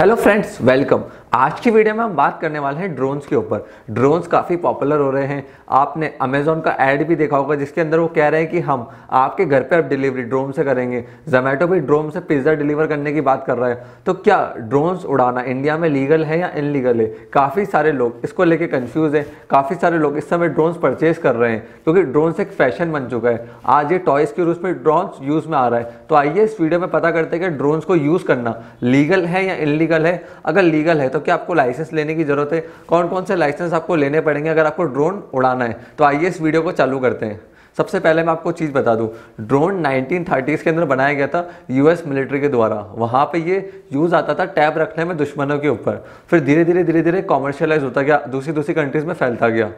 hello friends welcome आज की video में हम बात करने वाले हैं ड्रोन्स के ऊपर ड्रोन्स काफ़ी पॉपुलर हो रहे हैं आपने अमेजोन का ऐड भी देखा होगा जिसके अंदर वो कह रहे हैं कि हम आपके घर पे अब डिलीवरी ड्रोन से करेंगे जोमेटो भी ड्रोन से पिज्ज़ा डिलीवर करने की बात कर रहा है तो क्या ड्रोन्स उड़ाना इंडिया में लीगल है या इनलीगल है काफ़ी सारे लोग इसको लेके कन्फ्यूज़ हैं काफ़ी सारे लोग इस समय ड्रोन्स परचेज कर रहे हैं क्योंकि ड्रोन्स एक फैशन बन चुका है आज ये टॉयज़ के रूप में ड्रोन्स यूज़ में आ रहा है तो आइए इस वीडियो में पता करते हैं कि ड्रोन्स को यूज़ करना लीगल है या इनलीगल है अगर लीगल है तो तो क्या आपको लाइसेंस लेने की ज़रूरत है कौन कौन से लाइसेंस आपको लेने पड़ेंगे अगर आपको ड्रोन उड़ाना है तो आइए इस वीडियो को चालू करते हैं सबसे पहले मैं आपको चीज़ बता दूं ड्रोन 1930s के अंदर बनाया गया था यूएस मिलिट्री के द्वारा वहाँ पे ये यूज़ आता था टैब रखने में दुश्मनों के ऊपर फिर धीरे धीरे धीरे धीरे कॉमर्शलाइज होता गया दूसरी दूसरी कंट्रीज़ में फैलता गया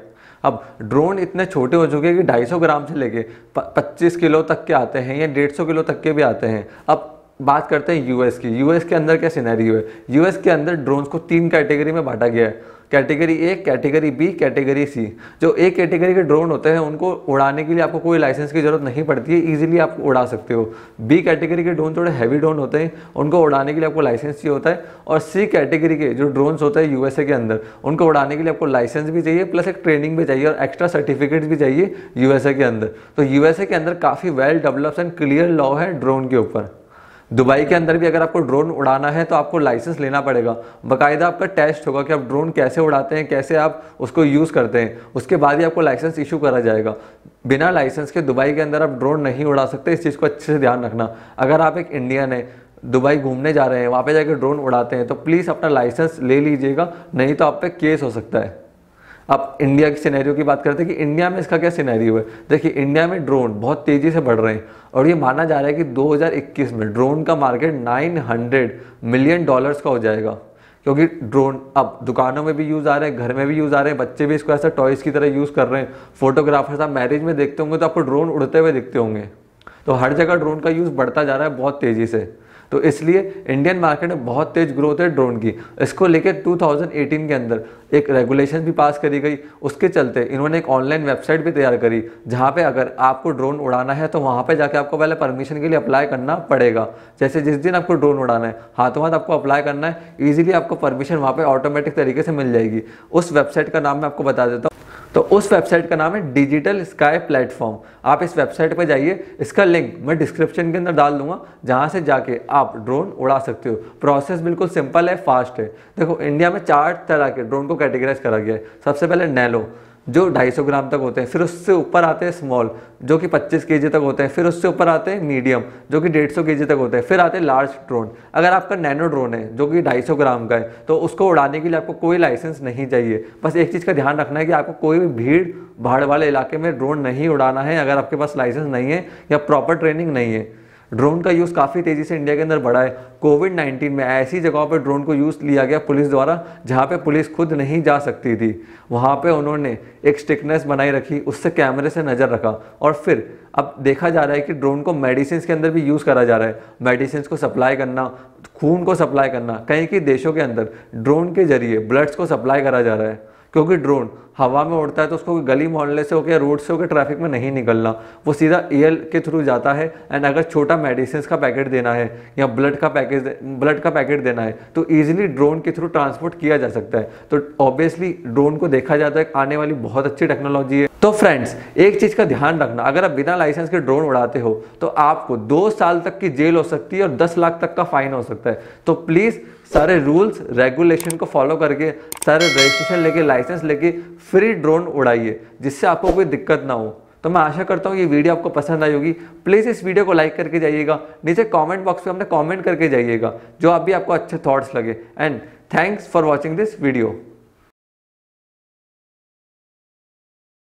अब ड्रोन इतने छोटे हो चुके हैं कि 250 ग्राम से लेके 25 किलो तक के आते हैं या 150 किलो तक के भी आते हैं अब बात करते हैं यूएस की यूएस के अंदर क्या सिनेरियो है यूएस के अंदर ड्रोन्स को तीन कैटेगरी में बांटा गया है category A category B category C जो ए कैटेगरी के ड्रोन होते हैं उनको उड़ाने के लिए आपको कोई लाइसेंस की ज़रूरत नहीं पड़ती है इजीली आप उड़ा सकते हो बी कैटेगरी के ड्रोन थोड़े हैवी ड्रोन होते हैं उनको उड़ाने के लिए आपको लाइसेंस चाहिए होता है और सी कैटेगरी के जो ड्रोन्स होते हैं यूएसए के अंदर उनको उड़ाने के लिए आपको लाइसेंस भी चाहिए प्लस एक ट्रेनिंग भी चाहिए और एक्स्ट्रा सर्टिफिकेट भी चाहिए यूएसए के अंदर तो यूएसए के अंदर काफ़ी well develops and clear law है ड्रोन के ऊपर दुबई के अंदर भी अगर आपको ड्रोन उड़ाना है तो आपको लाइसेंस लेना पड़ेगा बाकायदा आपका टेस्ट होगा कि आप ड्रोन कैसे उड़ाते हैं कैसे आप उसको यूज़ करते हैं उसके बाद ही आपको लाइसेंस इशू करा जाएगा बिना लाइसेंस के दुबई के अंदर आप ड्रोन नहीं उड़ा सकते इस चीज़ को अच्छे से ध्यान रखना अगर आप एक इंडियन है दुबई घूमने जा रहे हैं वहाँ पे जाकर ड्रोन उड़ाते हैं तो प्लीज़ अपना लाइसेंस ले लीजिएगा नहीं तो आप पे केस हो सकता है अब इंडिया की सिनेरियो की बात करते हैं कि इंडिया में इसका क्या सिनेरियो है देखिए इंडिया में ड्रोन बहुत तेज़ी से बढ़ रहे हैं और ये माना जा रहा है कि 2021 में ड्रोन का मार्केट 900 मिलियन डॉलर्स का हो जाएगा क्योंकि ड्रोन अब दुकानों में भी यूज़ आ रहे हैं घर में भी यूज़ आ रहे हैं बच्चे भी इसको ऐसा टॉयज़ की तरह यूज़ कर रहे हैं फोटोग्राफर्स आप मैरिज में देखते होंगे तो आपको ड्रोन उड़ते हुए दिखते होंगे तो हर जगह ड्रोन का यूज़ बढ़ता जा रहा है बहुत तेज़ी से तो इसलिए इंडियन मार्केट में बहुत तेज़ ग्रोथ है ड्रोन की इसको लेकर 2018 के अंदर एक रेगुलेशन भी पास करी गई उसके चलते इन्होंने एक ऑनलाइन वेबसाइट भी तैयार करी जहाँ पे अगर आपको ड्रोन उड़ाना है तो वहाँ पे जाके आपको पहले परमिशन के लिए अप्लाई करना पड़ेगा जैसे जिस दिन आपको ड्रोन उड़ाना है हाथों हाथ आपको अप्लाई करना है ईजिली आपको परमिशन वहाँ पर ऑटोमेटिक तरीके से मिल जाएगी उस वेबसाइट का नाम मैं आपको बता देता हूँ तो उस वेबसाइट का नाम है डिजिटल स्काई प्लेटफॉर्म आप इस वेबसाइट पर जाइए इसका लिंक मैं डिस्क्रिप्शन के अंदर डाल दूंगा जहाँ से जाके आप ड्रोन उड़ा सकते हो प्रोसेस बिल्कुल सिंपल है फास्ट है देखो इंडिया में चार तरह के ड्रोन को कैटेगराइज करा गया है सबसे पहले नैलो जो 250 ग्राम तक होते हैं फिर उससे ऊपर आते हैं स्मॉल जो कि 25 के तक होते हैं फिर उससे ऊपर आते हैं मीडियम जो कि 150 के तक होते हैं फिर आते हैं लार्ज ड्रोन अगर आपका नैनो ड्रोन है जो कि 250 ग्राम का है तो उसको उड़ाने के लिए आपको कोई लाइसेंस नहीं चाहिए बस एक चीज़ का ध्यान रखना है कि आपको कोई भी भीड़ भाड़ वाले इलाके में ड्रोन नहीं उड़ाना है अगर आपके पास लाइसेंस नहीं है या प्रॉपर ट्रेनिंग नहीं है ड्रोन का यूज़ काफ़ी तेज़ी से इंडिया के अंदर बढ़ा है कोविड 19 में ऐसी जगहों पर ड्रोन को यूज़ लिया गया पुलिस द्वारा जहाँ पे पुलिस खुद नहीं जा सकती थी वहाँ पे उन्होंने एक स्टिकनेस बनाई रखी उससे कैमरे से नज़र रखा और फिर अब देखा जा रहा है कि ड्रोन को मेडिसिन के अंदर भी यूज़ करा जा रहा है मेडिसिन को सप्लाई करना खून को सप्लाई करना कहीं कि देशों के अंदर ड्रोन के जरिए ब्लड्स को सप्लाई करा जा रहा है क्योंकि ड्रोन हवा में उड़ता है तो उसको गली मोहल्ले से होकर रोड से होकर ट्रैफिक में नहीं निकलना वो सीधा एयर के थ्रू जाता है एंड अगर छोटा मेडिसिन का पैकेट देना है या ब्लड का पैकेज ब्लड का पैकेट देना है तो ईजिली ड्रोन के थ्रू ट्रांसपोर्ट किया जा सकता है तो ऑब्वियसली ड्रोन को देखा जाता है आने वाली बहुत अच्छी टेक्नोलॉजी है तो फ्रेंड्स एक चीज़ का ध्यान रखना अगर आप बिना लाइसेंस के ड्रोन उड़ाते हो तो आपको दो साल तक की जेल हो सकती है और दस लाख तक का फाइन हो सकता है तो प्लीज़ सारे रूल्स रेगुलेशन को फॉलो करके सारे रजिस्ट्रेशन लेके लाइसेंस लेके फ्री ड्रोन उड़ाइए जिससे आपको कोई दिक्कत ना हो तो मैं आशा करता हूँ ये वीडियो आपको पसंद आई होगी प्लीज़ इस वीडियो को लाइक करके जाइएगा नीचे कमेंट बॉक्स में हमने कमेंट करके जाइएगा जो आप भी आपको अच्छे थॉट्स लगे and thanks for watching this video